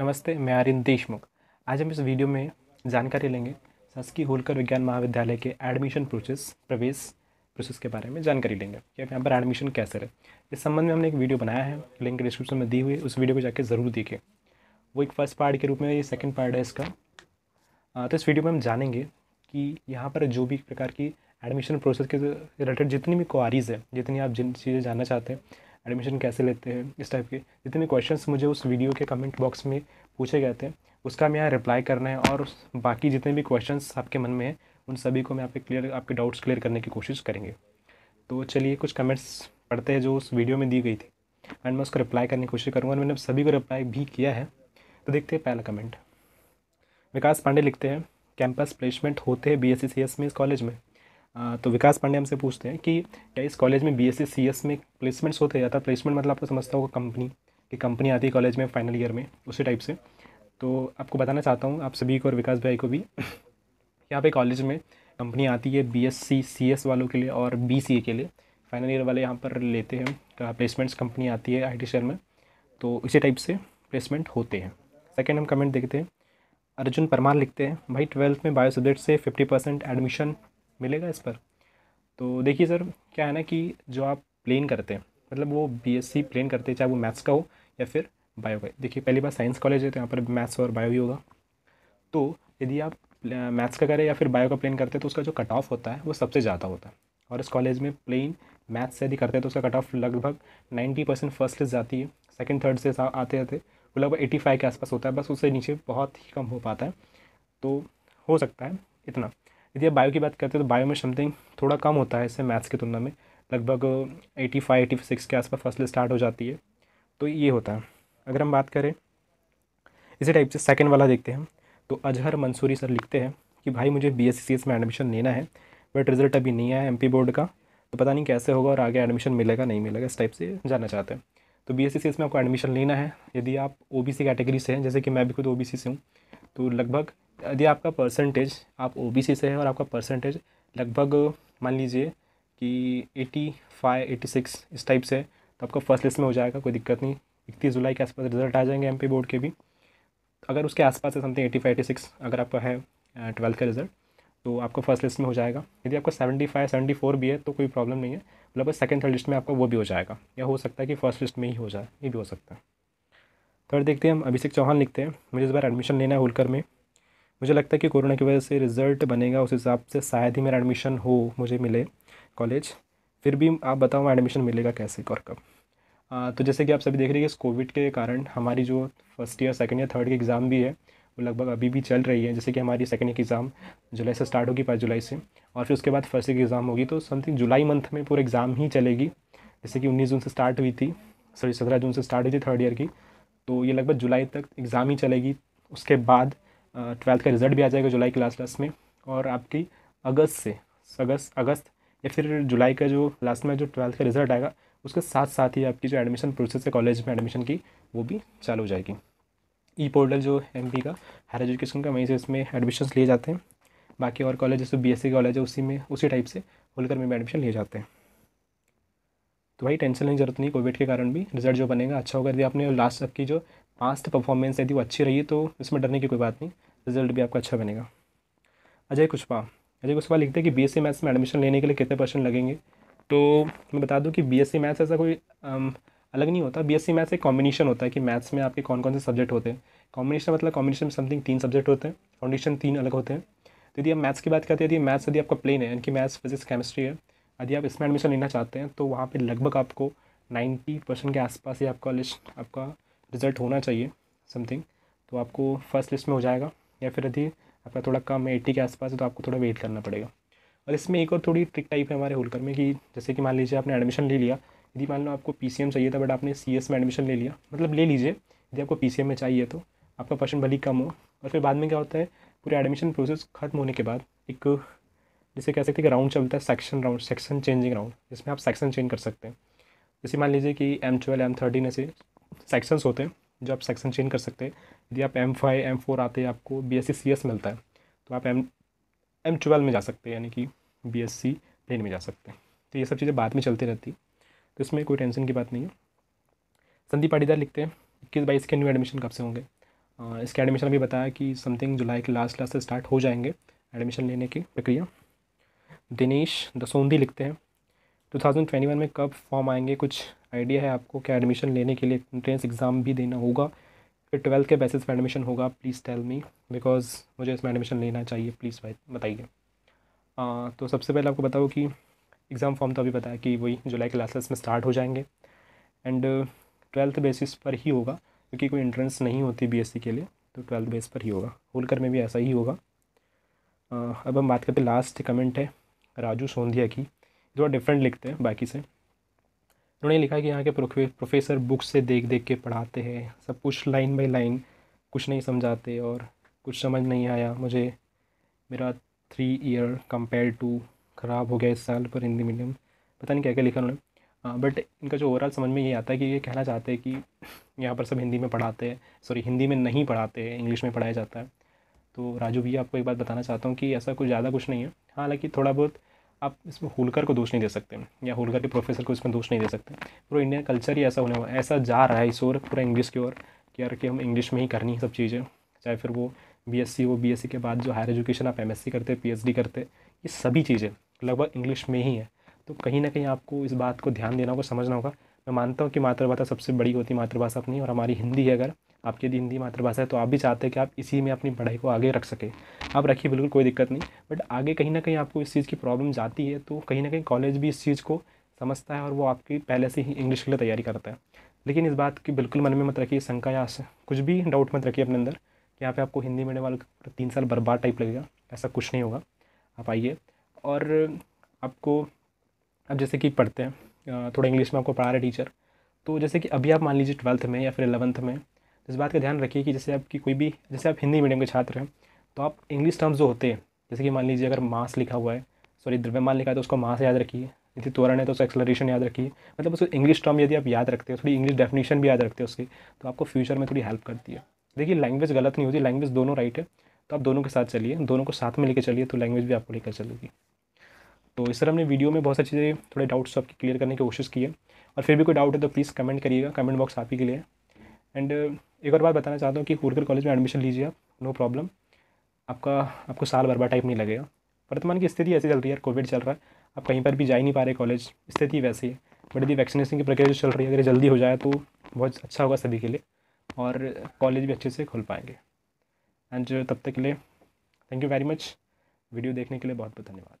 नमस्ते मैं आर्यन देशमुख आज हम इस वीडियो में जानकारी लेंगे शासकीय होलकर विज्ञान महाविद्यालय के एडमिशन प्रोसेस प्रवेश प्रोसेस के बारे में जानकारी लेंगे कि आप यहाँ पर एडमिशन कैसे रहे इस संबंध में हमने एक वीडियो बनाया है लिंक डिस्क्रिप्शन में दी हुई है उस वीडियो को जाकर ज़रूर देखें वो एक फर्स्ट पार्ट के रूप में ये सेकेंड पार्ट है इसका तो इस वीडियो में हम जानेंगे कि यहाँ पर जो भी प्रकार की एडमिशन प्रोसेस के रिलेटेड जितनी भी क्वारीज़ है जितनी आप जिन चीज़ें जानना चाहते हैं एडमिशन कैसे लेते हैं इस टाइप के जितने क्वेश्चन मुझे उस वीडियो के कमेंट बॉक्स में पूछे गए थे उसका मैं यहाँ रिप्लाई करना है और बाकी जितने भी क्वेश्चन आपके मन में हैं उन सभी को मैं आपके क्लियर आपके डाउट्स क्लियर करने की कोशिश करेंगे तो चलिए कुछ कमेंट्स पढ़ते हैं जो उस वीडियो में दी गई थी एंड मैं उसको रिप्लाई करने की कोशिश करूँगा और मैंने सभी को रिप्लाई भी किया है तो देखते हैं पहला कमेंट विकास पांडे लिखते हैं कैंपस प्लेसमेंट होते हैं बी एस में इस कॉलेज में तो विकास पांडे हमसे पूछते हैं कि क्या इस कॉलेज में बी एस सी एस में प्लेसमेंट्स होते जाता प्लेसमेंट मतलब आपको समझता होगा कंपनी कि कंपनी आती है कॉलेज में फाइनल ईयर में उसी टाइप से तो आपको बताना चाहता हूँ आप सभी को और विकास भाई को भी यहाँ पे कॉलेज में कंपनी आती है B S C C S वालों के लिए और बी सी ए के लिए फाइनल ईयर वाले यहाँ पर लेते हैं प्लेसमेंट्स कंपनी आती है आई टी शेयर में तो इसी टाइप से प्लेसमेंट होते हैं सेकेंड हम कमेंट देखते हैं अर्जुन परमार लिखते हैं भाई ट्वेल्थ में बायो सब्जेक्ट से फिफ्टी परसेंट एडमिशन मिलेगा इस पर तो देखिए सर क्या है ना कि जो आप प्लेन करते हैं मतलब वो बीएससी प्लेन करते हैं चाहे वो मैथ्स का हो या फिर बायो का देखिए पहली बार साइंस कॉलेज है तो यहाँ पर मैथ्स और बायो ही होगा तो यदि आप मैथ्स का करें या फिर बायो का प्लेन करते हैं तो उसका जो कट ऑफ होता है वो सबसे ज़्यादा होता है और इस कॉलेज में प्लेन मैथ्स से यदि करते हैं तो उसका कट ऑफ लगभग नाइन्टी परसेंट फर्स्ट लिस्ट जाती है सेकेंड थर्ड से आते आते वो लगभग एटी फाइव के आसपास होता है बस उससे नीचे बहुत ही कम हो पाता है तो हो सकता है इतना यदि आप बायो की बात करते हैं तो बायो में समथिंग थोड़ा कम होता है इससे मैथ्स की तुलना में लगभग एटी फाइव एटी सिक्स के आसपास फसल स्टार्ट हो जाती है तो ये होता है अगर हम बात करें इसी टाइप से सेकेंड वाला देखते हैं तो अजहर मंसूरी सर लिखते हैं कि भाई मुझे बी एस सी में एडमिशन लेना है बट रिज़ल्ट अभी नहीं आया एम पी बोर्ड का तो पता नहीं कैसे होगा और आगे एडमिशन मिलेगा नहीं मिलेगा इस टाइप से जानना चाहते हैं तो बी एस सी में आपको एडमिशन लेना है यदि आप ओ बी सी कैटेगरी से हैं जैसे कि मैं भी खुद ओ बी सी से हूँ तो लगभग यदि आपका परसेंटेज आप ओ से है और आपका परसेंटेज लगभग मान लीजिए कि एटी फाइव एटी सिक्स इस टाइप से तो आपका फर्स्ट लिस्ट में हो जाएगा कोई दिक्कत नहीं इकतीस जुलाई के आसपास रिजल्ट आ जाएंगे एम बोर्ड के भी अगर उसके आसपास है something eighty five eighty six अगर आपका है ट्वेल्थ का रिजल्ट तो आपका फर्स्ट लिस्ट में हो जाएगा यदि आपका सेवेंटी फाइव सेवेंटी फोर भी है तो कोई प्रॉब्लम नहीं है मतलब सेकेंड थर्ड लिस्ट में आपका वो भी हो जाएगा या हो सकता है कि फर्स्ट लिस्ट में ही हो जाए ये भी हो सकता है थर्ड तो देखते हैं हम अभिषेक चौहान लिखते हैं मुझे इस बार एडमिशन लेना है होलकर में मुझे लगता है कि कोरोना की वजह से रिज़ल्ट बनेगा उस हिसाब से शायद ही मेरा एडमिशन हो मुझे मिले कॉलेज फिर भी आप बताओ एडमिशन मिलेगा कैसे और कब आ, तो जैसे कि आप सभी देख रहे हैं कि इस कोविड के कारण हमारी जो first year second year third की एग्ज़ाम भी है वो लगभग अभी भी चल रही है जैसे कि हमारी सेकेंड ईयर की एग्ज़ाम जुलाई से स्टार्ट होगी पाँच जुलाई से और फिर उसके बाद फर्स्ट ईयर की एग्ज़ाम होगी तो समथिंग जुलाई मंथ में पूरा एग्ज़ाम ही चलेगी जैसे कि उन्नीस जून से स्टार्ट हुई थी सॉरी सत्रह जून से स्टार्ट हुई थी थर्ड ईयर की तो ये लगभग जुलाई तक एग्ज़ाम ही चलेगी उसके बाद ट्वेल्थ का रिजल्ट भी आ जाएगा जुलाई के लास्ट लास्ट में और आपकी अगस्त से अगस्त अगस्त या फिर जुलाई का जो लास्ट में जो ट्वेल्थ का रिजल्ट आएगा उसके साथ साथ ही आपकी जो एडमिशन प्रोसेस है कॉलेज में एडमिशन की वो भी चालू हो जाएगी ई पोर्टल जो एम का हायर एजुकेशन का वहीं से इसमें एडमिशन्स लिए जाते हैं बाकी और कॉलेज जैसे बी एस कॉलेज है उसी में उसी टाइप से होलकर में एडमिशन लिए जाते हैं तो भाई टेंशन लेने की जरूरत नहीं कोविड के कारण भी रिजल्ट जो बनेगा अच्छा होगा यदि आपने लास्ट तक की जो पास्ट परफॉर्मेंस यदि वो अच्छी रही तो इसमें डरने की कोई बात नहीं रिजल्ट भी आपका अच्छा बनेगा अजय कुशवा अजय कुशवा लिखते हैं कि बीएससी मैथ्स e में एडमिशन लेने के लिए कितने परसेंट लगेंगे तो मैं बता दूं कि बीएससी मैथ्स e ऐसा कोई अलग नहीं होता बीएससी e मैथ्स एक कॉम्बिनेशन होता है कि मैथ्स में आपके कौन कौन से सब्जेक्ट होते हैं कॉम्बिनेशन मतलब कॉम्बिनेशन में समथिंग तीन सब्जेक्ट होते हैं फाउंडेशन तीन अलग होते हैं तो यदि आप मैथ्स की बात करते हैं यदि मैथ्स यदि आपका प्लेन है यानी कि मैथ्स फिजिक्स केमिस्ट्री है यदि आप इसमें एडमिशन लेना चाहते हैं तो वहाँ पर लगभग आपको नाइन्टी परसेंट के आसपास ही आपका कॉलेज आपका रिज़ल्ट होना चाहिए समथिंग तो आपको फर्स्ट लिस्ट में हो जाएगा या फिर यदि आपका थोड़ा कम है एट्टी के आसपास है तो आपको थोड़ा वेट करना पड़ेगा और इसमें एक और थोड़ी ट्रिक टाइप है हमारे होलकर में कि जैसे कि मान लीजिए आपने एडमिशन ले लिया यदि मान लो आपको पी चाहिए था बट आपने सी में एडमिशन ले लिया मतलब ले लीजिए यदि आपको पी में चाहिए तो आपका परसेंट भली कम हो और फिर बाद में क्या होता है पूरे एडमिशन प्रोसेस खत्म होने के बाद एक जैसे कह सकते हैं कि राउंड चलता है section round section changing round जिसमें आप सेक्शन चेंज कर सकते हैं जैसे मान लीजिए कि एम ट्वेल्व एम थर्टीन ऐसे सेक्शंस होते हैं जो आप सेक्शन चेंज कर सकते हैं यदि आप एम फाइव एम फोर आते हैं आपको B S C C S मिलता है तो आप एम एम ट्वेल्व में जा सकते हैं यानी कि बी एस सी प्लेन में जा सकते हैं तो ये सब चीज़ें बाद में चलती रहती तो इसमें कोई टेंशन की बात नहीं है संदीप पाटीदार लिखते हैं इक्कीस बाईस के न्यू एडमिशन कब से होंगे इसके एडमिशन अभी बताया कि समथिंग जुलाई के लास्ट लास्ट से स्टार्ट हो जाएंगे एडमिशन लेने की प्रक्रिया दिनेश दसौंदी लिखते हैं 2021 में कब फॉर्म आएंगे कुछ आइडिया है आपको क्या एडमिशन लेने के लिए एंट्रेंस एग्ज़ाम भी देना होगा फिर ट्वेल्थ के बेसिस पर एडमिशन होगा प्लीज़ टेल मी बिकॉज मुझे इसमें एडमिशन लेना चाहिए प्लीज़ बताइए तो सबसे पहले आपको बताओ कि एग्ज़ाम फॉर्म तो अभी बताया कि वही जुलाई क्लासेस में स्टार्ट हो जाएंगे एंड ट्वेल्थ बेसिस पर ही होगा क्योंकि कोई एंट्रेंस नहीं होती बीएससी के लिए तो ट्वेल्थ बेस पर ही होगा होलकर में भी ऐसा ही होगा अब हम बात करते लास्ट कमेंट है राजू सोंधिया की थोड़ा डिफरेंट लिखते हैं बाकी से उन्होंने लिखा है कि यहाँ के प्रोफेसर बुक से देख देख के पढ़ाते हैं सब कुछ लाइन बाई लाइन कुछ नहीं समझाते और कुछ समझ नहीं आया मुझे मेरा थ्री ईयर कंपेयर टू ख़राब हो गया इस साल पर हिंदी मीडियम पता नहीं क्या क्या लिखा उन्होंने बट हाँ, इनका जो ओवरऑल समझ में ये आता है कि ये कहना चाहते हैं कि यहाँ पर सब हिंदी में पढ़ाते हैं सॉरी हिंदी में नहीं पढ़ाते हैं इंग्लिश में पढ़ाया जाता है तो राजू भैया आपको एक बात बताना चाहता हूँ कि ऐसा कुछ ज़्यादा कुछ नहीं है हाँ, हालांकि थोड़ा बहुत आप इसमें होलकर को दोष नहीं दे सकते या होलकर के प्रोफेसर को इसमें दोष नहीं दे सकते पूरा इंडियन कल्चर ही ऐसा होने वाला ऐसा जा रहा है इस ओर पूरा इंग्लिश की ओर कि यार कि हम इंग्लिश में ही करनी है सब चीज़ें चाहे फिर वो बीएससी हो बी के बाद जो हायर एजुकेशन आप एम करते पीएचडी करते ये सभी चीज़ें लगभग इंग्लिश में ही है तो कहीं ना कहीं आपको इस बात को ध्यान देना होगा समझना होगा मैं मानता हूँ कि मातृभाषा सबसे बड़ी होती है मातृभाषा अपनी और हमारी हिंदी है अगर आपकी यदि हिंदी मातृभाषा है तो आप भी चाहते हैं कि आप इसी में अपनी पढ़ाई को आगे रख सकें आप रखिए बिल्कुल कोई दिक्कत नहीं बट आगे कहीं ना कहीं आपको इस चीज़ की प्रॉब्लम जाती है तो कहीं ना कहीं कॉलेज भी इस चीज़ को समझता है और वो आपकी पहले से ही इंग्लिश के लिए तैयारी करता है लेकिन इस बात की बिल्कुल मन में मत रखिए शंका या कुछ भी डाउट मत रखिए अपने अंदर कि यहाँ पे आपको हिंदी मीडियम वाले तीन साल बर्बाद टाइप लगेगा ऐसा कुछ नहीं होगा आप आइए और आपको अब जैसे कि पढ़ते हैं थोड़ा इंग्लिश में आपको पढ़ा रहे टीचर तो जैसे कि अभी आप मान लीजिए ट्वेल्थ में या फिर एलेवंथ में इस बात का ध्यान रखिए कि जैसे आपकी कोई भी जैसे आप हिंदी मीडियम के छात्र हैं तो आप इंग्लिश टर्म्स जो होते हैं जैसे कि मान लीजिए अगर मास लिखा हुआ है सॉरी द्रव्यमान लिखा है तो उसको मास याद रखिए यदि त्वरण है तो उसका एक्सलरेशन याद रखिए मतलब उसको इंग्लिश टर्म यदि आप याद रखते हो थोड़ी इंग्लिश डेफिनेशन भी याद रखते हो उसकी तो आपको फ्यूचर में थोड़ी हेल्प करती है देखिए लैंग्वेज गलत नहीं होती लैंग्वेज दोनों राइट है तो आप दोनों के साथ चलिए दोनों को साथ में लेकर चलिए तो लैंग्वेज भी आपको लेकर चलेगी तो इस तरह हमने वीडियो में बहुत सारी चीज़ें थोड़े डाउट्स आपके क्लियर करने की कोशिश की है और फिर भी कोई डाउट है तो प्लीज़ कमेंट करिएगा कमेंट बॉक्स आप ही के लिए एंड एक और बात बताना चाहता हूँ कि होरकर कॉलेज में एडमिशन लीजिए आप नो प्रॉब्लम आपका आपको साल भर टाइप नहीं लगेगा वर्तमान की स्थिति ऐसी चल रही है कोविड चल रहा है आप कहीं पर भी जा ही नहीं पा रहे कॉलेज स्थिति वैसी है बट यदि वैक्सीनेशन की प्रक्रिया जो चल रही है अगर जल्दी हो जाए तो बहुत अच्छा होगा सभी के लिए और कॉलेज भी अच्छे से खुल पाएंगे एंड तब तक के लिए thank you very much video देखने के लिए बहुत बहुत धन्यवाद